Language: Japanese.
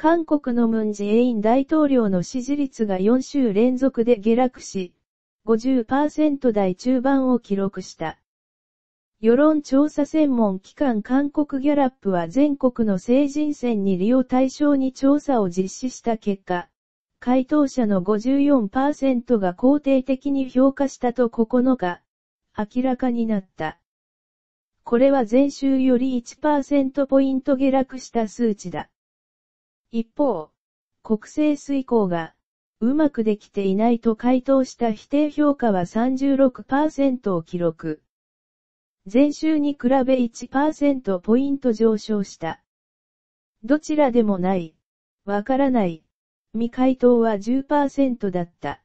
韓国のムンジェイン大統領の支持率が4週連続で下落し、50%台中盤を記録した。世論調査専門機関韓国ギャラップは全国の成人選に利用対象に調査を実施した結果、回答者の54%が肯定的に評価したと9日、明らかになった。これは前週より1%ポイント下落した数値だ。一方、国政遂行が、うまくできていないと回答した否定評価は36%を記録。前週に比べ1%ポイント上昇した。どちらでもない、わからない、未回答は10%だった。